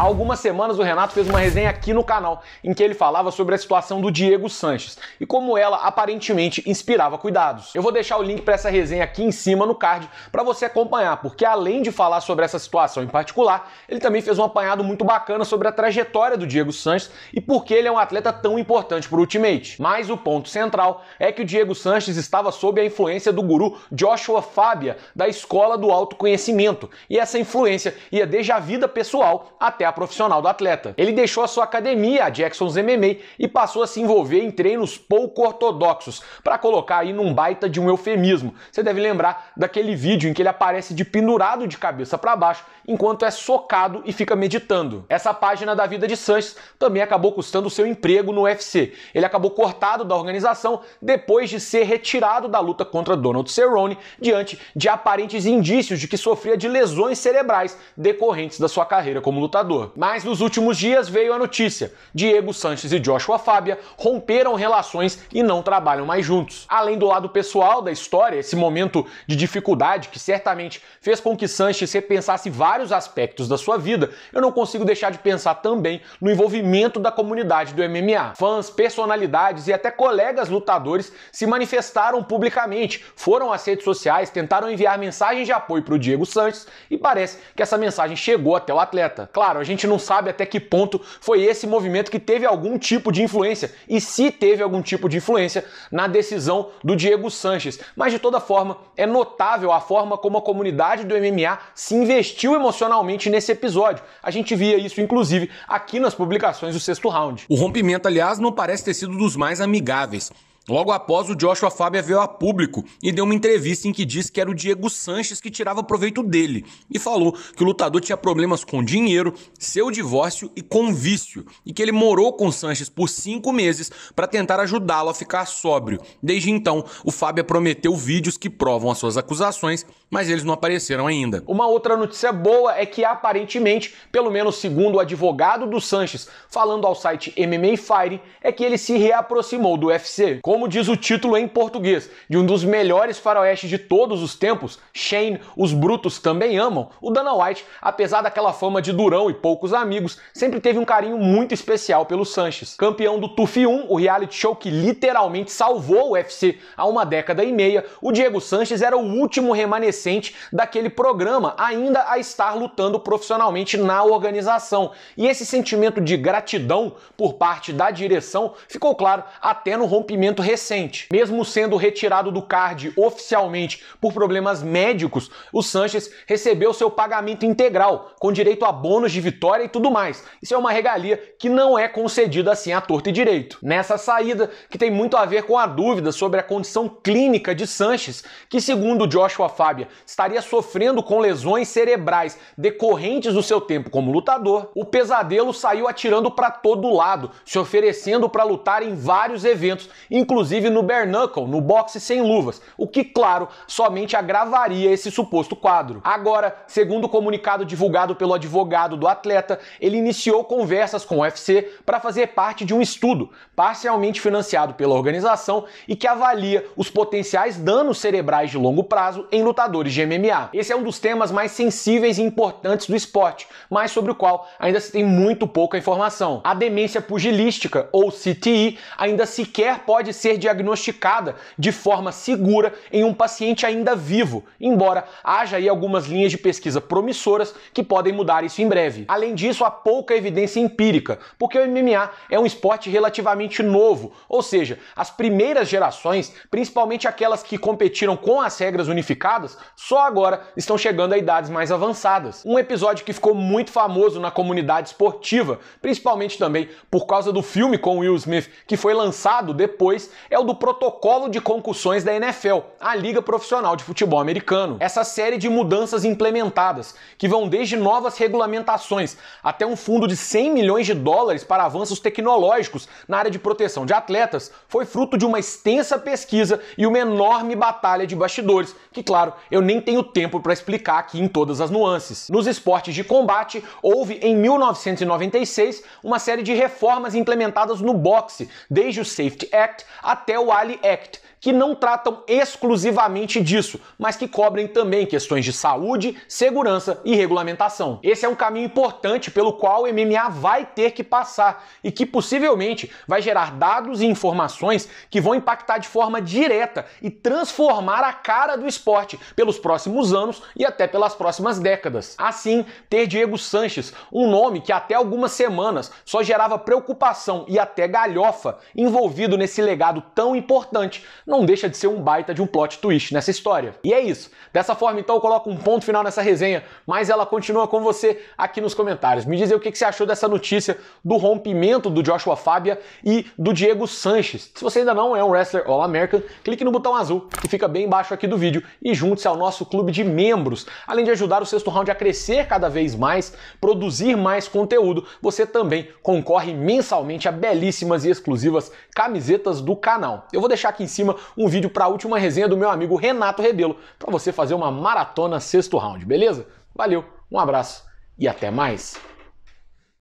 Há algumas semanas o Renato fez uma resenha aqui no canal em que ele falava sobre a situação do Diego Sanches e como ela aparentemente inspirava cuidados. Eu vou deixar o link para essa resenha aqui em cima no card para você acompanhar, porque além de falar sobre essa situação em particular, ele também fez um apanhado muito bacana sobre a trajetória do Diego Sanches e por que ele é um atleta tão importante para o Ultimate. Mas o ponto central é que o Diego Sanches estava sob a influência do guru Joshua Fábia da Escola do Autoconhecimento e essa influência ia desde a vida pessoal até a profissional do atleta. Ele deixou a sua academia, a Jackson's MMA, e passou a se envolver em treinos pouco ortodoxos, para colocar aí num baita de um eufemismo. Você deve lembrar daquele vídeo em que ele aparece de pendurado de cabeça para baixo, enquanto é socado e fica meditando. Essa página da vida de Sanches também acabou custando o seu emprego no UFC. Ele acabou cortado da organização depois de ser retirado da luta contra Donald Cerrone diante de aparentes indícios de que sofria de lesões cerebrais decorrentes da sua carreira como lutador jogador. Mas nos últimos dias veio a notícia: Diego Sanches e Joshua Fábia romperam relações e não trabalham mais juntos. Além do lado pessoal da história, esse momento de dificuldade que certamente fez com que Sanches repensasse vários aspectos da sua vida, eu não consigo deixar de pensar também no envolvimento da comunidade do MMA. Fãs, personalidades e até colegas lutadores se manifestaram publicamente, foram às redes sociais, tentaram enviar mensagens de apoio para o Diego Sanches e parece que essa mensagem chegou até o atleta. Claro, a gente não sabe até que ponto foi esse movimento que teve algum tipo de influência e se teve algum tipo de influência na decisão do Diego Sanches. Mas de toda forma, é notável a forma como a comunidade do MMA se investiu emocionalmente nesse episódio. A gente via isso inclusive aqui nas publicações do sexto round. O rompimento, aliás, não parece ter sido dos mais amigáveis. Logo após, o Joshua Fábia veio a público e deu uma entrevista em que disse que era o Diego Sanches que tirava proveito dele e falou que o lutador tinha problemas com dinheiro, seu divórcio e com vício e que ele morou com Sanches por cinco meses para tentar ajudá-lo a ficar sóbrio. Desde então, o Fábia prometeu vídeos que provam as suas acusações, mas eles não apareceram ainda. Uma outra notícia boa é que aparentemente, pelo menos segundo o advogado do Sanches, falando ao site MMA Fire, é que ele se reaproximou do UFC. Como diz o título em português de um dos melhores faroestes de todos os tempos, Shane, os brutos também amam, o Dana White, apesar daquela fama de durão e poucos amigos, sempre teve um carinho muito especial pelo Sanches. Campeão do TUF 1, o reality show que literalmente salvou o UFC há uma década e meia, o Diego Sanches era o último remanescente daquele programa ainda a estar lutando profissionalmente na organização. E esse sentimento de gratidão por parte da direção ficou claro até no rompimento recente. Mesmo sendo retirado do card oficialmente por problemas médicos, o Sanches recebeu seu pagamento integral, com direito a bônus de vitória e tudo mais. Isso é uma regalia que não é concedida assim à torta e direito. Nessa saída, que tem muito a ver com a dúvida sobre a condição clínica de Sanches, que segundo Joshua Fábia, estaria sofrendo com lesões cerebrais decorrentes do seu tempo como lutador, o pesadelo saiu atirando para todo lado, se oferecendo para lutar em vários eventos, inclusive inclusive no bare knuckle, no boxe sem luvas, o que, claro, somente agravaria esse suposto quadro. Agora, segundo o comunicado divulgado pelo advogado do atleta, ele iniciou conversas com o UFC para fazer parte de um estudo, parcialmente financiado pela organização e que avalia os potenciais danos cerebrais de longo prazo em lutadores de MMA. Esse é um dos temas mais sensíveis e importantes do esporte, mas sobre o qual ainda se tem muito pouca informação. A demência pugilística, ou CTI, ainda sequer pode ser diagnosticada de forma segura em um paciente ainda vivo, embora haja aí algumas linhas de pesquisa promissoras que podem mudar isso em breve. Além disso, há pouca evidência empírica, porque o MMA é um esporte relativamente novo, ou seja, as primeiras gerações, principalmente aquelas que competiram com as regras unificadas, só agora estão chegando a idades mais avançadas. Um episódio que ficou muito famoso na comunidade esportiva, principalmente também por causa do filme com Will Smith, que foi lançado depois é o do Protocolo de Concussões da NFL, a Liga Profissional de Futebol Americano. Essa série de mudanças implementadas, que vão desde novas regulamentações até um fundo de 100 milhões de dólares para avanços tecnológicos na área de proteção de atletas, foi fruto de uma extensa pesquisa e uma enorme batalha de bastidores, que, claro, eu nem tenho tempo para explicar aqui em todas as nuances. Nos esportes de combate, houve em 1996 uma série de reformas implementadas no boxe, desde o Safety Act até o Ali Act, que não tratam exclusivamente disso, mas que cobrem também questões de saúde, segurança e regulamentação. Esse é um caminho importante pelo qual o MMA vai ter que passar e que possivelmente vai gerar dados e informações que vão impactar de forma direta e transformar a cara do esporte pelos próximos anos e até pelas próximas décadas. Assim, ter Diego Sanches, um nome que até algumas semanas só gerava preocupação e até galhofa envolvido nesse legado tão importante, não deixa de ser um baita de um plot twist nessa história. E é isso. Dessa forma, então, eu coloco um ponto final nessa resenha, mas ela continua com você aqui nos comentários. Me diz aí o que você achou dessa notícia do rompimento do Joshua Fábia e do Diego Sanches. Se você ainda não é um wrestler All-American, clique no botão azul que fica bem embaixo aqui do vídeo e junte-se ao nosso clube de membros. Além de ajudar o sexto round a crescer cada vez mais, produzir mais conteúdo, você também concorre mensalmente a belíssimas e exclusivas camisetas do canal. Eu vou deixar aqui em cima um vídeo para a última resenha do meu amigo Renato Rebelo, para você fazer uma maratona sexto round, beleza? Valeu, um abraço e até mais.